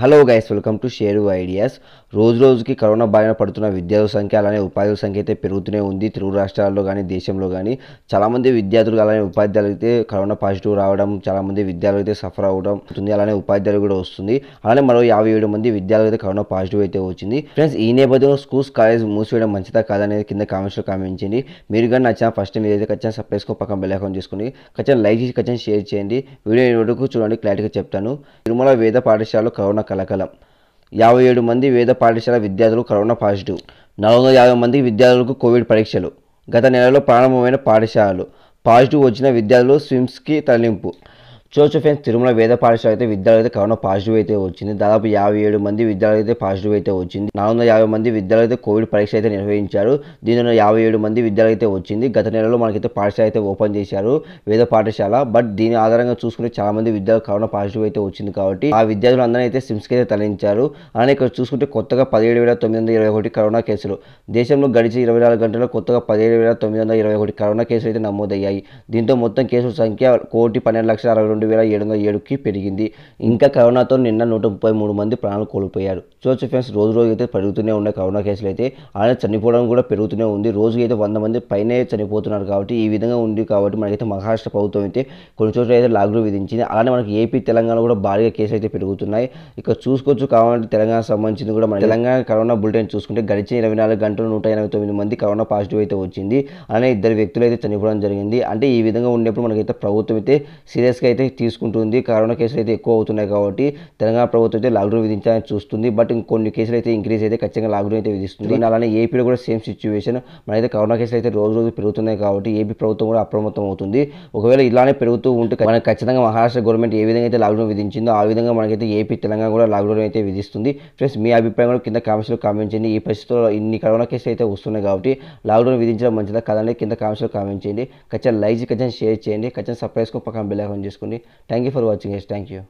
Hello guys welcome to share ideas రోజు రోజుకి corona బారిన పడుతున్న విద్యార్థుల సంఖ్య అలానే ఉపాధ్యాయుల సంఖ్య అయితే పెరుగుతూనే ఉంది తెలుగు రాష్ట్రాల్లో కానీ దేశంలో కానీ చాలామంది విద్యార్థులు అలానే ఉపాధ్యాయులు అయితే కరోనా పాజిటివ్ రావడం చాలామంది విద్యార్థులు అయితే సఫర్ అవడం అవుతుంది అలానే ఉపాధ్యాయులు కూడా వస్తుంది అలానే మరో యాభై ఏడు మంది విద్యార్థులు అయితే కరోనా పాజిటివ్ అయితే వచ్చింది ఫ్రెండ్స్ ఈ నేపథ్యంలో స్కూల్స్ కాలేజ్ మూసివేయడం మంచిదా కాదనేది కింద కామెంట్స్లో కామెంట్ చేయండి మీరు కానీ నచ్చిన ఫస్ట్ మీరు అయితే ఖచ్చితంగా సప్లైస్ పక్కన బెల్ అకౌంట్ ఖచ్చితంగా లైక్ చేసి ఖచ్చితంగా షేర్ చేయండి వీడియో వరకు చూడండి క్లారిటీగా చెప్తాను తిరుమల వేద పాఠశాలలో కరోనా కలకలం యాభై ఏడు మంది వేద పాఠశాల విద్యార్థులు కరోనా పాజిటివ్ నాలుగు వందల యాభై మంది విద్యార్థులకు కోవిడ్ పరీక్షలు గత నెలలో ప్రారంభమైన పాఠశాలలు పాజిటివ్ వచ్చిన విద్యార్థులు స్విమ్స్కి తరలింపు చూడొచ్చు ఫ్రెండ్స్ తిరుమల వేద పాఠశాల అయితే విద్యార్థులు అయితే కరోనా పాజిటివ్ అయితే వచ్చింది దాదాపు యాభై ఏడు మంది విద్యార్థులు అయితే పాజిటివ్ అయితే వచ్చింది నాలుగు యాభై మంది విద్యార్థులు అయితే కోవిడ్ పరీక్ష అయితే నిర్వహించారు దీనిలో యాభై ఏడు మంది విద్యార్థులు అయితే వచ్చింది గత నెలలో మనకైతే పాఠశాల అయితే ఓపెన్ చేశారు వేద పాఠశాల బట్ దీని ఆధారంగా చూసుకుంటే చాలా మంది విద్యార్థులు కరోనా పాజిటివ్ అయితే వచ్చింది కాబట్టి ఆ విద్యార్థులు అయితే సిమ్స్కి అయితే తరలించారు అలానే ఇక్కడ చూసుకుంటే కొత్తగా పదిహేడు వేల తొమ్మిది వందల ఇరవై ఒకటి కరోనా కేసులు దేశంలో గడిచిన ఇరవై నాలుగు గంటల్లో కొత్తగా పదిహేడు వేల తొమ్మిది వందల ఇరవై ఒకటి కరోనా కేసులు అయితే నమోదయ్యాయి దీంతో మొత్తం కేసుల సంఖ్య కోటి పన్నెండు లక్షల అరవై రెండు రెండు వేల ఏడు వందల ఏడుకి పెరిగింది ఇంకా కరోనాతో నిన్న నూట ముప్పై మూడు మంది ప్రాణాలు కోల్పోయారు చూడొచ్చు ఫ్రెండ్స్ రోజు రోజు అయితే పెరుగుతూనే ఉన్నాయి కరోనా కేసులు అయితే అలానే చనిపోవడం కూడా పెరుగుతూనే ఉంది రోజుకి అయితే వంద మంది పైనే చనిపోతున్నారు కాబట్టి ఈ విధంగా ఉంది కాబట్టి మనకైతే మహారాష్ట్ర ప్రభుత్వం అయితే కొన్ని చోట్ల అయితే లాక్డౌన్ విధించింది అలానే మనకి ఏపీ తెలంగాణ కూడా భారీగా కేసులు అయితే పెరుగుతున్నాయి ఇక చూసుకోవచ్చు కావాలంటే తెలంగాణ సంబంధించింది కూడా మన తెలంగాణ కరోనా బులెటిన్ చూసుకుంటే గడిచిన ఇరవై నాలుగు గంటలు నూట ఎనభై తొమ్మిది మంది కరోనా పాజిటివ్ అయితే వచ్చింది అలానే ఇద్దరు వ్యక్తులు అయితే చనిపోవడం జరిగింది అంటే ఈ విధంగా ఉన్నప్పుడు మనకైతే ప్రభుత్వం అయితే సీరియస్గా అయితే తీసుకుంటుంది కరోనా కేసులు అయితే ఎక్కువ అవుతున్నాయి కాబట్టి తెలంగాణ ప్రభుత్వం అయితే లాక్డౌన్ విధించాలని చూస్తుంది బట్ ఇంకొన్ని కేసులు అయితే ఇంక్రీజ్ అయితే ఖచ్చితంగా లాక్డౌన్ అయితే విధిస్తుంది అలానే ఏపీలో కూడా సేమ్ సిచ్యువేషన్ మనైతే కరోనా కేసులు అయితే రోజు రోజు పెరుగుతున్నాయి కాబట్టి ఏపీ ప్రభుత్వం కూడా అప్రమత్తం అవుతుంది ఒకవేళ ఇలానే పెరుగుతూ ఉంటే మనకు ఖచ్చితంగా మహారాష్ట్ర గవర్నమెంట్ ఏ విధంగా అయితే లాక్డౌన్ విధించిందో ఆ విధంగా మనకైతే ఏపీ తెలంగాణ కూడా లాక్డౌన్ అయితే విధిస్తుంది ఫ్రెండ్స్ మీ అభిప్రాయం కూడా కింద కామెంట్స్లో కామెంట్ చేయండి ఈ పరిస్థితుల్లో ఇన్ని కరోనా కేసులు అయితే వస్తున్నాయి కాబట్టి లాక్డౌన్ విధించడం మంచిదా కదండి కింద కామెంట్స్లో కామెంట్ చేయండి ఖచ్చితంగా లైక్ ఖచ్చితంగా షేర్ చేయండి ఖచ్చితంగా సబ్స్క్రైబ్ పక్కన బెల్ చేసుకోండి Thank you for watching guys. Thank you.